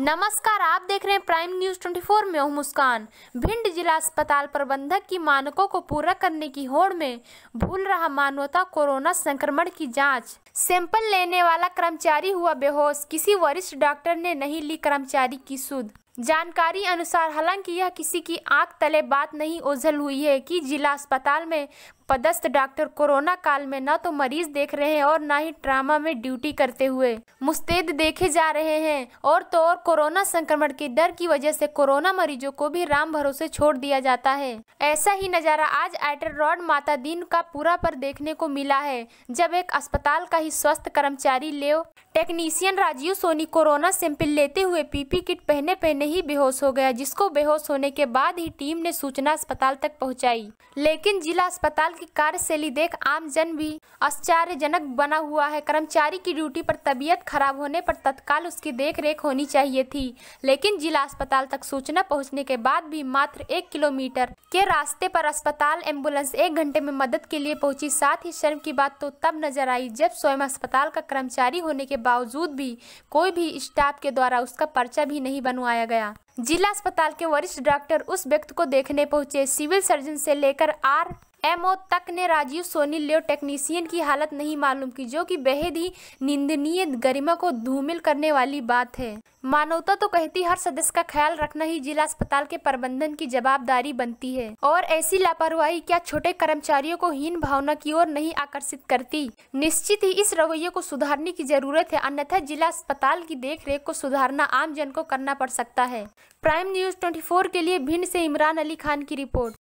नमस्कार आप देख रहे हैं प्राइम न्यूज 24 में मुस्कान भिंड जिला अस्पताल प्रबंधक की मानकों को पूरा करने की होड़ में भूल रहा मानवता कोरोना संक्रमण की जांच सैंपल लेने वाला कर्मचारी हुआ बेहोश किसी वरिष्ठ डॉक्टर ने नहीं ली कर्मचारी की सुध जानकारी अनुसार हालांकि यह किसी की आंख तले बात नहीं ओझल हुई है कि जिला अस्पताल में पदस्थ डॉक्टर कोरोना काल में न तो मरीज देख रहे हैं और न ही ट्रामा में ड्यूटी करते हुए मुस्तैद देखे जा रहे हैं और तो और कोरोना संक्रमण के डर की वजह से कोरोना मरीजों को भी राम भरोसे छोड़ दिया जाता है ऐसा ही नज़ारा आज आइटर रॉड माता दीन का पूरा पर देखने को मिला है जब एक अस्पताल का ही स्वस्थ कर्मचारी lab technician Rajiv Soni corona sample लेते हुए पीपी किट पहने पहने ही बेहोश हो गया जिसको बेहोश होने के बाद ही टीम ने सूचना अस्पताल तक पहुँचाई लेकिन जिला अस्पताल की कार्यशैली देख आमजन भी आश्चर्यजनक बना हुआ है कर्मचारी की ड्यूटी पर तबीयत खराब होने पर तत्काल उसकी देखरेख होनी चाहिए थी लेकिन जिला अस्पताल तक सूचना पहुंचने के बाद भी मात्र एक किलोमीटर के रास्ते पर अस्पताल एम्बुलेंस एक घंटे में मदद के लिए पहुंची साथ ही शर्म की बात तो तब नजर आई जब स्वयं अस्पताल का कर्मचारी होने के बावजूद भी कोई भी स्टाफ के द्वारा उसका पर्चा भी नहीं बनवाया गया जिला अस्पताल के वरिष्ठ डॉक्टर उस व्यक्ति को देखने पहुंचे सिविल सर्जन से लेकर आर एमओ तक ने राजीव सोनी लियो टेक्नीसियन की हालत नहीं मालूम की जो कि बेहद ही निंदनीय गरिमा को धूमिल करने वाली बात है मानवता तो कहती हर सदस्य का ख्याल रखना ही जिला अस्पताल के प्रबंधन की जवाबदारी बनती है और ऐसी लापरवाही क्या छोटे कर्मचारियों को हीन भावना की ओर नहीं आकर्षित करती निश्चित ही इस रवैये को सुधारने की जरूरत है अन्यथा जिला अस्पताल की देखरेख को सुधारना आम जन को करना पड़ सकता है प्राइम न्यूज ट्वेंटी के लिए भिंड ऐसी इमरान अली खान की रिपोर्ट